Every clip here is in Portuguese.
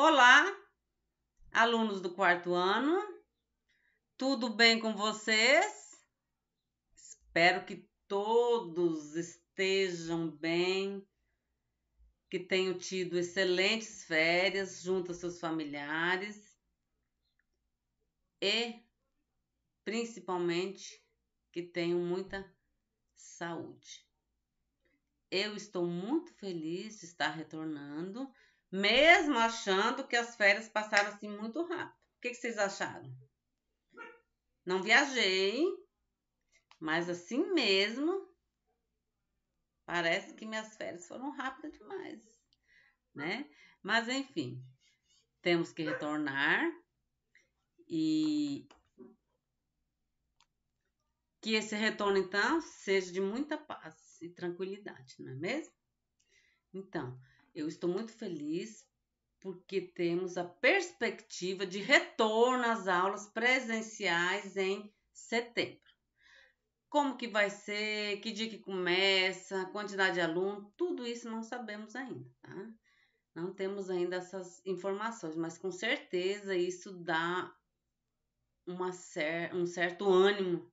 Olá, alunos do quarto ano, tudo bem com vocês? Espero que todos estejam bem, que tenham tido excelentes férias junto aos seus familiares e, principalmente, que tenham muita saúde. Eu estou muito feliz de estar retornando mesmo achando que as férias passaram assim muito rápido. O que, que vocês acharam? Não viajei, mas assim mesmo, parece que minhas férias foram rápidas demais, né? Mas enfim, temos que retornar e que esse retorno então seja de muita paz e tranquilidade, não é mesmo? Então, eu estou muito feliz porque temos a perspectiva de retorno às aulas presenciais em setembro. Como que vai ser, que dia que começa, quantidade de aluno, tudo isso não sabemos ainda, tá? Não temos ainda essas informações, mas com certeza isso dá uma cer um certo ânimo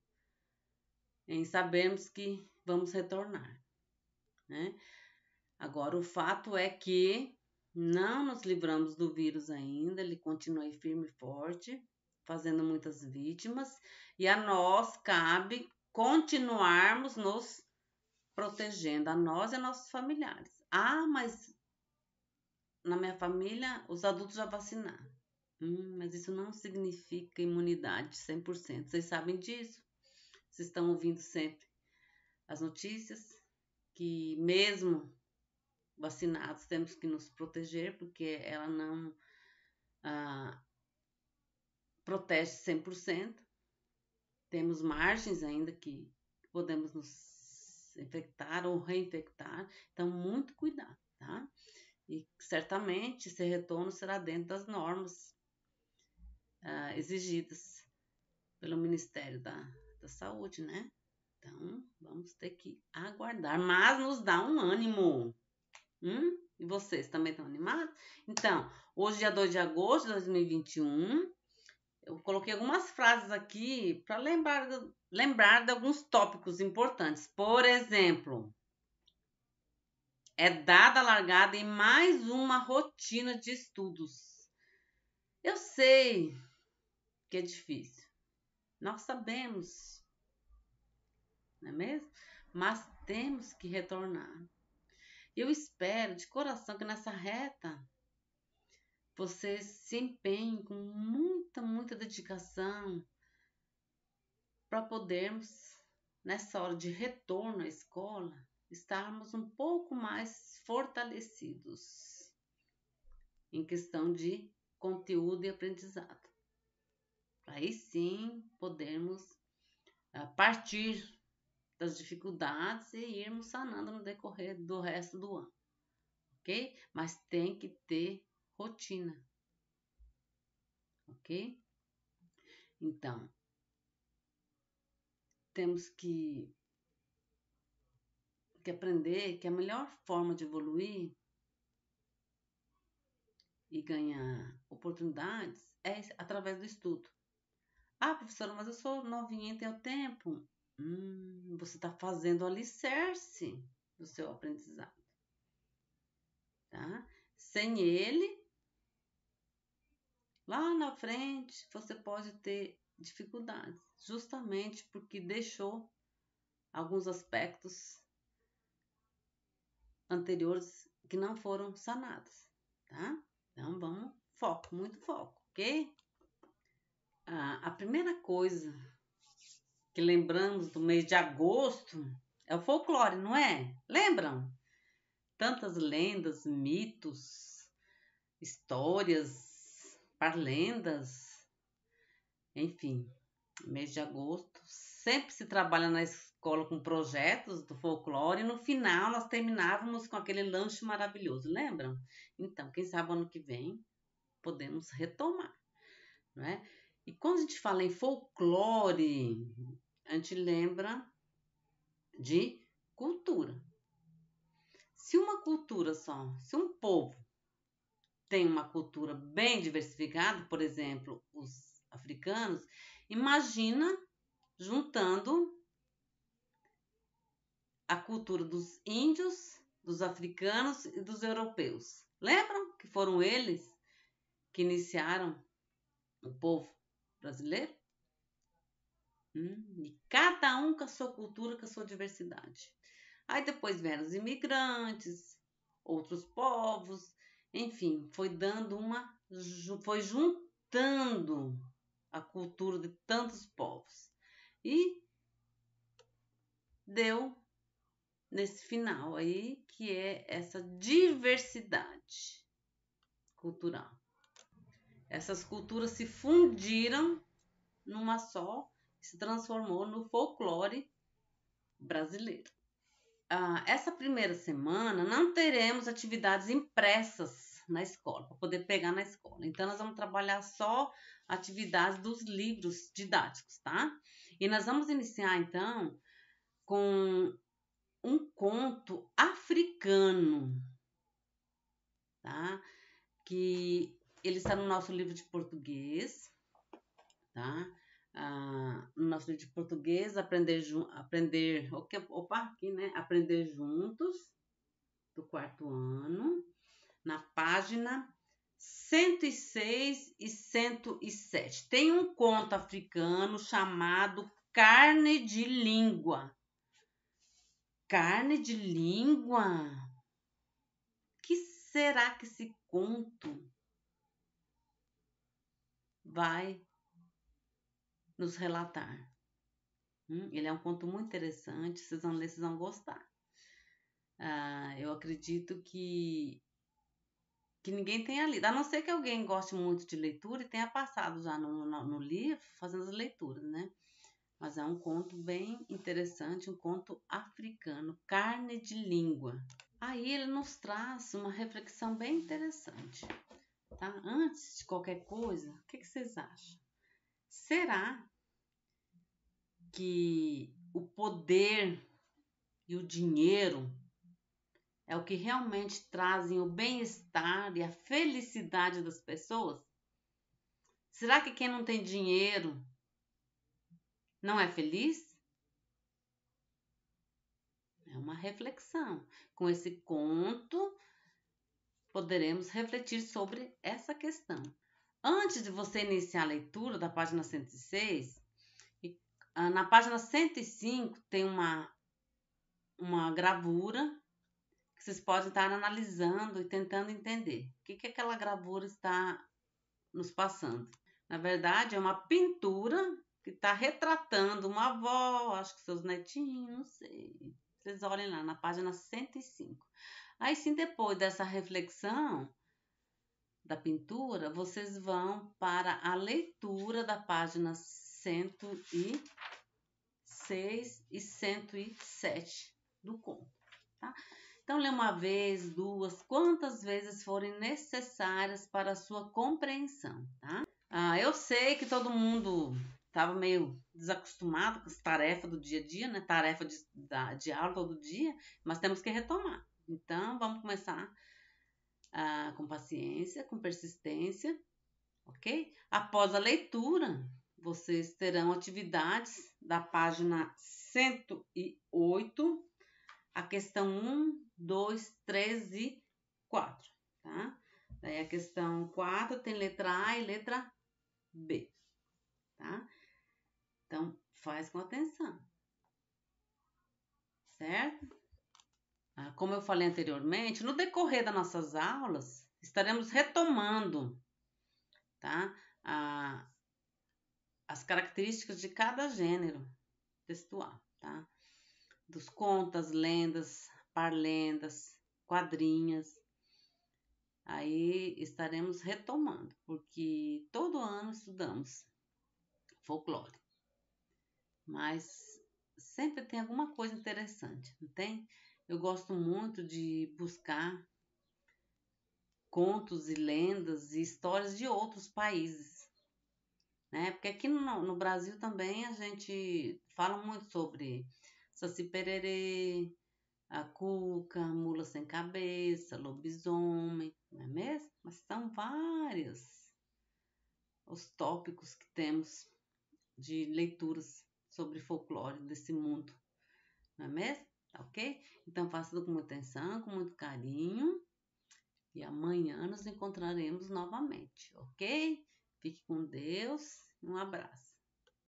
em sabermos que vamos retornar, né? Agora, o fato é que não nos livramos do vírus ainda, ele continua firme e forte, fazendo muitas vítimas, e a nós cabe continuarmos nos protegendo, a nós e a nossos familiares. Ah, mas na minha família os adultos já vacinaram. Hum, mas isso não significa imunidade 100%. Vocês sabem disso. Vocês estão ouvindo sempre as notícias que mesmo vacinados, temos que nos proteger, porque ela não ah, protege 100%. Temos margens ainda que podemos nos infectar ou reinfectar, então, muito cuidado, tá? E certamente esse retorno será dentro das normas ah, exigidas pelo Ministério da, da Saúde, né? Então, vamos ter que aguardar, mas nos dá um ânimo. Hum? E vocês também estão animados? Então, hoje, dia 2 de agosto de 2021, eu coloquei algumas frases aqui para lembrar, lembrar de alguns tópicos importantes. Por exemplo, é dada a largada em mais uma rotina de estudos. Eu sei que é difícil, nós sabemos, não é mesmo? Mas temos que retornar. Eu espero de coração que nessa reta você se empenhe com muita, muita dedicação para podermos, nessa hora de retorno à escola, estarmos um pouco mais fortalecidos em questão de conteúdo e aprendizado. Para aí sim podermos eh, partir das dificuldades e irmos sanando no decorrer do resto do ano, ok? Mas tem que ter rotina, ok? Então, temos que, que aprender que a melhor forma de evoluir e ganhar oportunidades é através do estudo. Ah, professora, mas eu sou novinha tem o tempo. Hum, você está fazendo o alicerce do seu aprendizado. Tá? Sem ele, lá na frente você pode ter dificuldades, justamente porque deixou alguns aspectos anteriores que não foram sanados, tá? Então vamos, foco, muito foco, ok? Ah, a primeira coisa que lembramos do mês de agosto, é o folclore, não é? Lembram? Tantas lendas, mitos, histórias, parlendas, enfim, mês de agosto. Sempre se trabalha na escola com projetos do folclore e no final nós terminávamos com aquele lanche maravilhoso, lembram? Então, quem sabe ano que vem podemos retomar, não é? E quando a gente fala em folclore, a gente lembra de cultura. Se uma cultura só, se um povo tem uma cultura bem diversificada, por exemplo, os africanos, imagina juntando a cultura dos índios, dos africanos e dos europeus. Lembram que foram eles que iniciaram o povo brasileiro? E hum, cada um com a sua cultura, com a sua diversidade. Aí depois vieram os imigrantes, outros povos, enfim, foi dando uma. foi juntando a cultura de tantos povos. E deu nesse final aí, que é essa diversidade cultural. Essas culturas se fundiram numa só se transformou no folclore brasileiro. Ah, essa primeira semana não teremos atividades impressas na escola, para poder pegar na escola. Então, nós vamos trabalhar só atividades dos livros didáticos, tá? E nós vamos iniciar, então, com um conto africano, tá? Que ele está no nosso livro de português, tá? Ah, no nosso livro de português, aprender, aprender opa, aqui, né? Aprender juntos, do quarto ano, na página 106 e 107. Tem um conto africano chamado Carne de Língua. Carne de Língua? Que será que esse conto vai nos relatar. Hum, ele é um conto muito interessante, vocês vão ler, vocês vão gostar. Ah, eu acredito que que ninguém tenha lido, a não ser que alguém goste muito de leitura e tenha passado já no, no, no livro fazendo as leituras, né? Mas é um conto bem interessante, um conto africano, carne de língua. Aí ele nos traz uma reflexão bem interessante, tá? Antes de qualquer coisa, o que, que vocês acham? Será que o poder e o dinheiro é o que realmente trazem o bem-estar e a felicidade das pessoas? Será que quem não tem dinheiro não é feliz? É uma reflexão. Com esse conto, poderemos refletir sobre essa questão. Antes de você iniciar a leitura da página 106, ah, na página 105 tem uma, uma gravura que vocês podem estar analisando e tentando entender o que, que aquela gravura está nos passando. Na verdade, é uma pintura que está retratando uma avó, acho que seus netinhos, não sei. Vocês olhem lá na página 105. Aí sim, depois dessa reflexão, da pintura, vocês vão para a leitura da página 106 e 107 do conto, tá? Então, lê uma vez, duas, quantas vezes forem necessárias para a sua compreensão, tá? Ah, eu sei que todo mundo estava meio desacostumado com as tarefas do dia a dia, né? Tarefa de, da, de aula todo dia, mas temos que retomar. Então, vamos começar ah, com paciência, com persistência, ok? Após a leitura, vocês terão atividades da página 108, a questão 1, 2, 3 e 4, tá? Daí a questão 4 tem letra A e letra B, tá? Então, faz com atenção, certo? Ah, como eu falei anteriormente, no decorrer das nossas aulas, estaremos retomando tá? A, as características de cada gênero textual, tá? Dos contas, lendas, parlendas, quadrinhas. Aí estaremos retomando, porque todo ano estudamos folclore. Mas sempre tem alguma coisa interessante, não tem? Eu gosto muito de buscar contos e lendas e histórias de outros países, né? Porque aqui no, no Brasil também a gente fala muito sobre Saci Pererê, a cuca, a mula sem cabeça, lobisomem, não é mesmo? Mas são vários os tópicos que temos de leituras sobre folclore desse mundo, não é mesmo? ok? Então faça com muita atenção, com muito carinho. E amanhã nos encontraremos novamente, ok? Fique com Deus. Um abraço.